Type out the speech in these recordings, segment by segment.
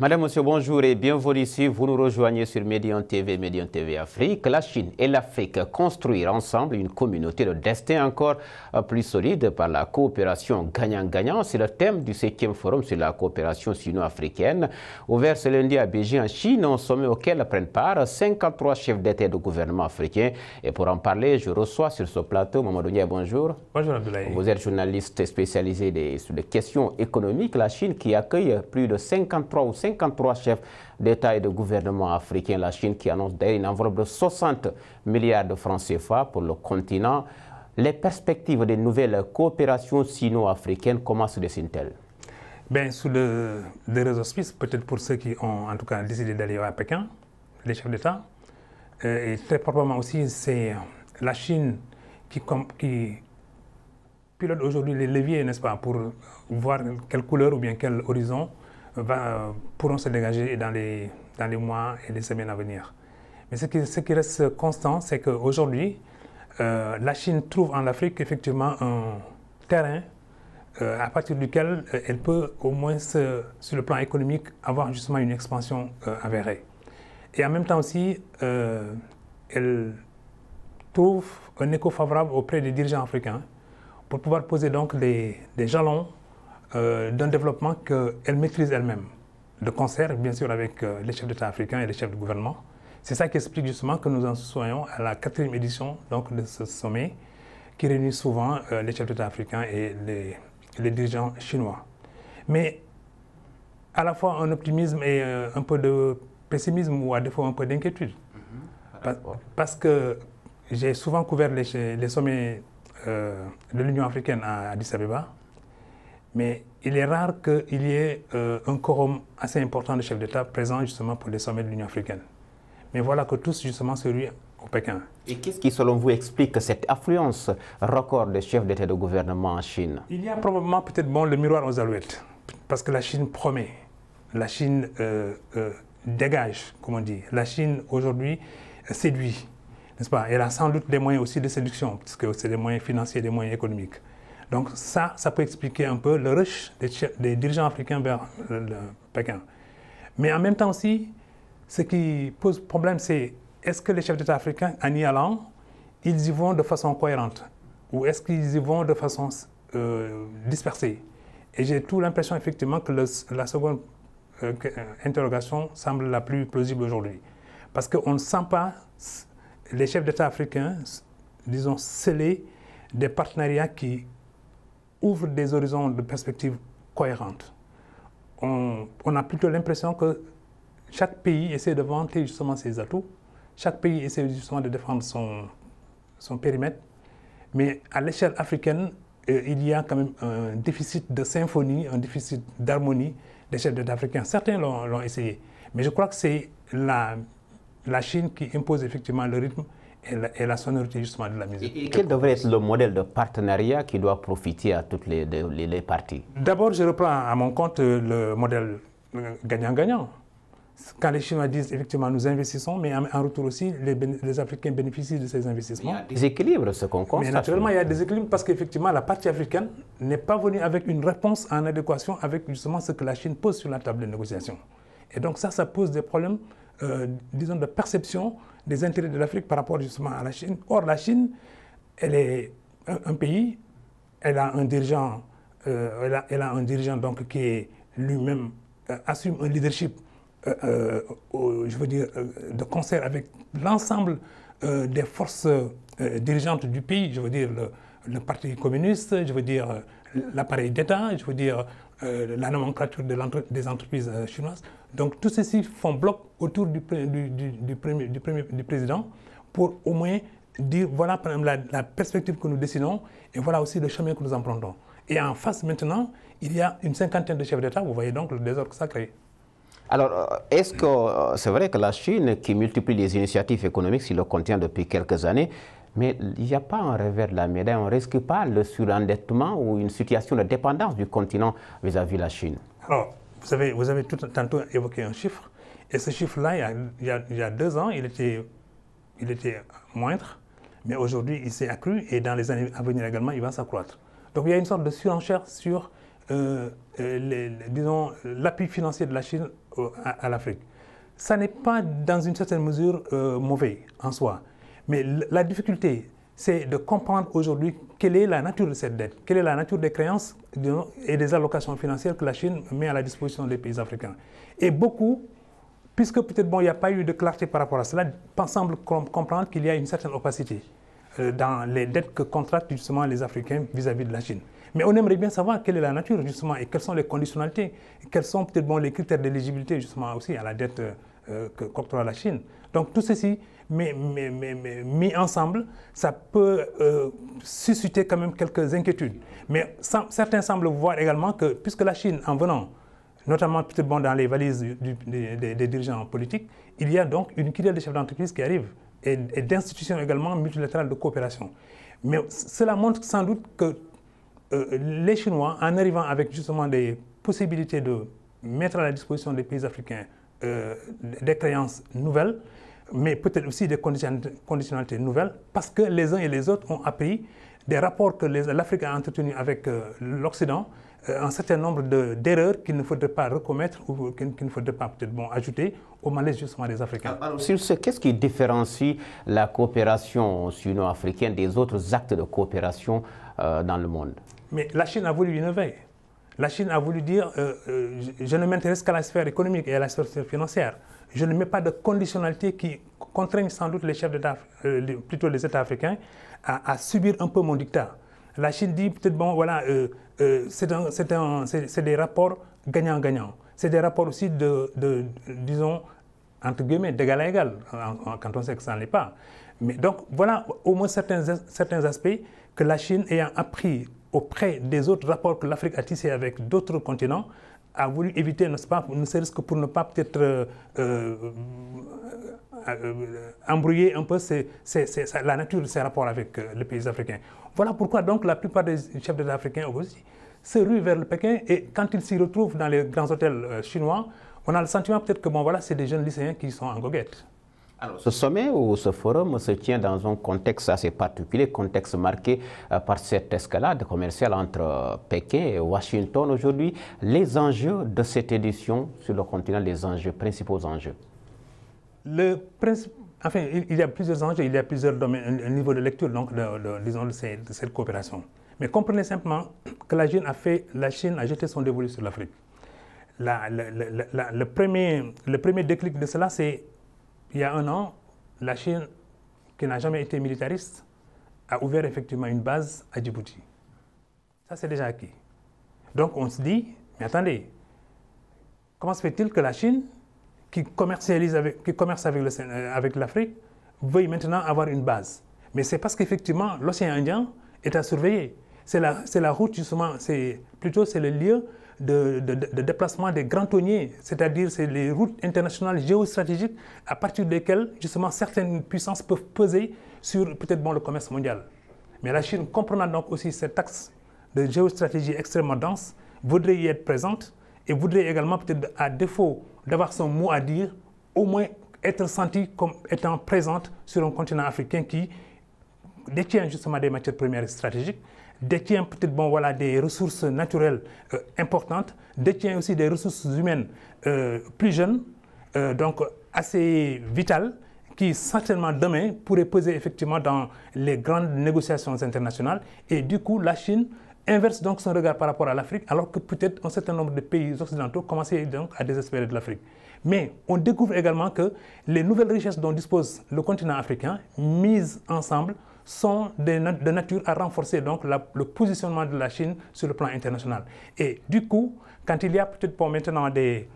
Madame, Monsieur, bonjour et bienvenue ici. vous nous rejoignez sur Médian TV, Médian TV Afrique. La Chine et l'Afrique construire ensemble une communauté de destin encore euh, plus solide par la coopération gagnant-gagnant. C'est le thème du 7e forum sur la coopération sino-africaine. Ouvert ce lundi à Beijing, en Chine, un sommet auquel prennent part 53 chefs d'État et de gouvernement africains. Et pour en parler, je reçois sur ce plateau Nia, bonjour. Bonjour Abdoulaye. Vous êtes journaliste spécialisé sur les questions économiques. La Chine qui accueille plus de 53 53 chefs d'État et de gouvernement africains. La Chine qui annonce d'ailleurs une enveloppe de 60 milliards de francs CFA pour le continent. Les perspectives des nouvelles coopérations sino-africaines, comment se dessinent-elles Bien, sous le, réseau peut-être pour ceux qui ont en tout cas décidé d'aller à Pékin, les chefs d'État, euh, et très probablement aussi c'est la Chine qui, qui pilote aujourd'hui les leviers, n'est-ce pas, pour voir quelle couleur ou bien quel horizon euh, pourront se dégager dans les, dans les mois et les semaines à venir. Mais ce qui, reste constant, c'est qu'aujourd'hui, euh, la Chine trouve en Afrique effectivement un terrain euh, à partir duquel elle peut au moins, sur le plan économique, avoir justement une expansion avérée. Et en même temps aussi, elle trouve un écho favorable auprès des dirigeants africains pour pouvoir poser donc des jalons euh, d'un développement qu'elle maîtrise elle-même, de concert bien sûr avec euh, les chefs d'État africains et les chefs de gouvernement. C'est ça qui explique justement que nous en soyons à la quatrième édition donc, de ce sommet qui réunit souvent euh, les chefs d'État africains et les, dirigeants chinois. Mais à la fois un optimisme et un peu de pessimisme ou à défaut un peu d'inquiétude. Mm-hmm. parce, que j'ai souvent couvert les, les sommets de l'Union africaine à Addis Abeba mais il est rare qu'il y ait euh, un quorum assez important de chefs d'État présents justement pour les sommets de l'Union africaine. Mais voilà que tous justement se ruent au Pékin. Et qu'est-ce qui, selon vous, explique cette affluence record des chefs d'État et de gouvernement en Chine Il y a probablement peut-être bon le miroir aux alouettes, parce que la Chine promet, la Chine euh, euh, dégage, comme on dit. La Chine aujourd'hui séduit, n'est-ce pas Elle a sans doute des moyens aussi de séduction, puisque c'est des moyens financiers, des moyens économiques. Donc ça, ça peut expliquer un peu le rush des, dirigeants africains vers le, Pékin. Mais en même temps aussi, ce qui pose problème, c'est est-ce que les chefs d'État africains, en y allant, ils y vont de façon cohérente ou est-ce qu'ils y vont de façon euh, dispersée Et j'ai tout l'impression effectivement que la seconde euh, euh, interrogation semble la plus plausible aujourd'hui. Parce qu'on ne sent pas les chefs d'État africains, disons, sceller des partenariats qui ouvre des horizons de perspectives cohérentes. On, a plutôt l'impression que chaque pays essaie de vanter justement ses atouts, chaque pays essaie justement de défendre son, son périmètre, mais à l'échelle africaine, euh, il y a quand même un déficit de symphonie, un déficit d'harmonie d'échelle d'africains Certains l'ont essayé, mais je crois que c'est la, la Chine qui impose effectivement le rythme et la, sonorité justement de la musique. Et, quel devrait être le modèle de partenariat qui doit profiter à toutes les, les, parties D'abord, je reprends à mon compte le modèle euh, gagnant-gagnant. Quand les Chinois disent effectivement nous investissons, mais en, retour aussi, les, Africains bénéficient de ces investissements. il y a des équilibres, ce qu'on constate. Mais naturellement, il y a des équilibres parce qu'effectivement, la partie africaine n'est pas venue avec une réponse en adéquation avec justement ce que la Chine pose sur la table de négociation. Et donc ça, ça pose des problèmes euh, disons, de perception des intérêts de l'Afrique par rapport justement à la Chine. Or, la Chine, elle est un, pays, elle a un dirigeant, euh, elle, a, un dirigeant donc qui est lui-même euh, assume un leadership, je veux dire, de concert avec l'ensemble des forces dirigeantes du pays. Je veux dire le, Parti communiste, je veux dire l'appareil d'État, je veux dire la nomenclature des entreprises chinoises. Donc tout ceci font bloc autour du, premier, du président pour au moins dire voilà la, perspective que nous dessinons et voilà aussi le chemin que nous empruntons. Et en face maintenant, il y a une cinquantaine de chefs d'État, vous voyez donc le désordre que ça crée. Alors, euh, est-ce que euh, c'est vrai que la Chine, qui multiplie les initiatives économiques sur le contient depuis quelques années, mais il n'y a pas un revers de la médaille, on ne risque pas le surendettement ou une situation de dépendance du continent vis-à-vis de la Chine vous avez, vous avez tout tantôt évoqué un chiffre, et ce chiffre-là, il, y a deux ans, il était, il était moindre, mais aujourd'hui, il s'est accru, et dans les années à venir également, il va s'accroître. Donc il y a une sorte de surenchère sur, euh, euh, disons, l'appui financier de la Chine à, l'Afrique. Ça n'est pas, dans une certaine mesure, euh, mauvais en soi. Mais la difficulté, c'est de comprendre aujourd'hui quelle est la nature de cette dette, quelle est la nature des créances et des allocations financières que la Chine met à la disposition des pays africains. Et beaucoup, puisque peut-être bon, il n'y a pas eu de clarté par rapport à cela, semble comprendre qu'il y a une certaine opacité euh, dans les dettes que contractent justement les Africains vis-à-vis de la Chine. Mais on aimerait bien savoir quelle est la nature justement et quelles sont les conditionnalités, quels sont peut-être bon, les critères d'éligibilité justement aussi à la dette euh, euh, que qu'octroie la Chine. Donc tout ceci mais, mais, mis ensemble, ça peut euh, susciter quand même quelques inquiétudes. Mais certains semblent voir également que, puisque la Chine, en venant, notamment bon, dans les valises des, dirigeants politiques, il y a donc une querelle de chefs d'entreprise qui arrive et, d'institutions également multilatérales de coopération. Mais cela montre sans doute que euh, les Chinois, en arrivant avec justement des possibilités de mettre à la disposition des pays africains euh, des créances nouvelles, mais peut-être aussi des conditionnalités nouvelles, parce que les uns et les autres ont appris des rapports que l'Afrique a entretenus avec euh, l'Occident, euh, un certain nombre d'erreurs qu'il ne faudrait pas recommettre ou qu'il ne faudrait pas peut-être bon, ajouter au malaise justement des Africains. Alors, ah, sur ce, qu'est-ce qui différencie la coopération sino-africaine des autres actes de coopération euh, dans le monde Mais la Chine a voulu innover. La Chine a voulu dire je ne m'intéresse qu'à la sphère économique et à la sphère financière je ne mets pas de conditionnalité qui contraigne sans doute les chefs d'État, euh, plutôt les États africains, à, subir un peu mon dictat. La Chine dit peut-être, bon, voilà, euh, euh, c'est des rapports gagnant-gagnant. C'est des rapports aussi de, disons, entre guillemets, d'égal à égal, quand on sait que ça n'est pas. Mais donc, voilà au moins certains, certains aspects que la Chine ayant appris auprès des autres rapports que l'Afrique a tissés avec d'autres continents, a voulu éviter, n'est-ce pas, ne serait-ce pour ne pas peut-être euh, euh, euh, embrouiller un peu la nature de ses rapports avec les pays africains. Voilà pourquoi donc la plupart des chefs des africains aussi se ruent vers le Pékin et quand ils s'y retrouvent dans les grands hôtels chinois, on a le sentiment peut-être que bon voilà, c'est des jeunes lycéens qui sont en goguette ce sommet ou ce forum se tient dans un contexte assez particulier, contexte marqué euh, par cette escalade commerciale entre euh, Pékin et Washington. Aujourd'hui, les enjeux de cette édition sur le continent, les enjeux, principaux enjeux le enfin, il y a plusieurs enjeux, il y a plusieurs domaines, un niveau de lecture donc, de, disons, de, cette, coopération. Mais comprenez simplement que la Chine a, fait, la Chine a jeté son dévolu sur l'Afrique. le, premier, le premier déclic de cela, c'est il y a un an, la Chine, qui n'a jamais été militariste, a ouvert effectivement une base à Djibouti. Ça, c'est déjà acquis. Donc on se dit, mais attendez, comment se fait-il que la Chine, qui, commercialise avec, qui commerce avec euh, l'Afrique, avec veuille maintenant avoir une base Mais c'est parce qu'effectivement, l'océan Indien est à surveiller. C'est la, la route justement, c'est plutôt c'est le lieu de, déplacement des grands tonniers, c'est-à-dire c'est les routes internationales géostratégiques à partir desquelles justement certaines puissances peuvent peser sur peut-être bon, le commerce mondial. Mais la Chine, comprenant donc aussi cet axe de géostratégie extrêmement dense, voudrait y être présente et voudrait également peut-être à défaut d'avoir son mot à dire, au moins être sentie comme étant présente sur un continent africain qui détient justement des matières premières stratégiques, détient peut-être bon, voilà, des ressources naturelles euh, importantes, détient aussi des ressources humaines euh, plus jeunes, euh, donc assez vitales, qui certainement demain pourraient peser effectivement dans les grandes négociations internationales. Et du coup, la Chine inverse donc son regard par rapport à l'Afrique, alors que peut-être un certain nombre de pays occidentaux commençaient donc à désespérer de l'Afrique. Mais on découvre également que les nouvelles richesses dont dispose le continent africain, mises ensemble, sont de, de nature à renforcer donc le positionnement de la Chine sur le plan international. Et du coup, quand il y a peut-être pour maintenant des,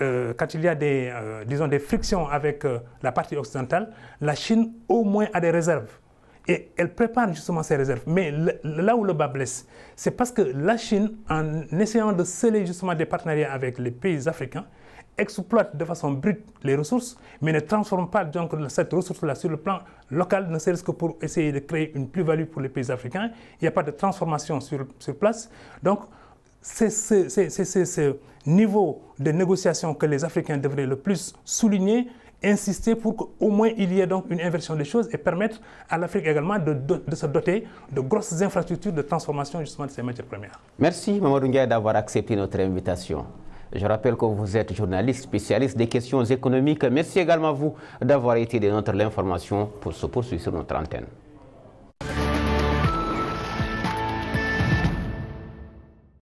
euh, quand il y a des, euh, disons des frictions avec euh, la partie occidentale, la Chine au moins a des réserves. Et elle prépare justement ces réserves. Mais là où le bas blesse, c'est parce que la Chine, en essayant de sceller justement des partenariats avec les pays africains, exploite de façon brute les ressources, mais ne transforme pas donc cette ressource-là sur le plan local, ne serait-ce que pour essayer de créer une plus-value pour les pays africains. Il n'y a pas de transformation sur, sur place. Donc, c'est ce niveau de négociation que les Africains devraient le plus souligner, insister pour qu'au moins il y ait donc une inversion des choses et permettre à l'Afrique également de, de, se doter de grosses infrastructures de transformation justement de ces matières premières. Merci Mamadou Ndiaye d'avoir accepté notre invitation. Je rappelle que vous êtes journaliste, spécialiste des questions économiques. Merci également à vous d'avoir été de notre l'information pour se poursuivre sur notre antenne.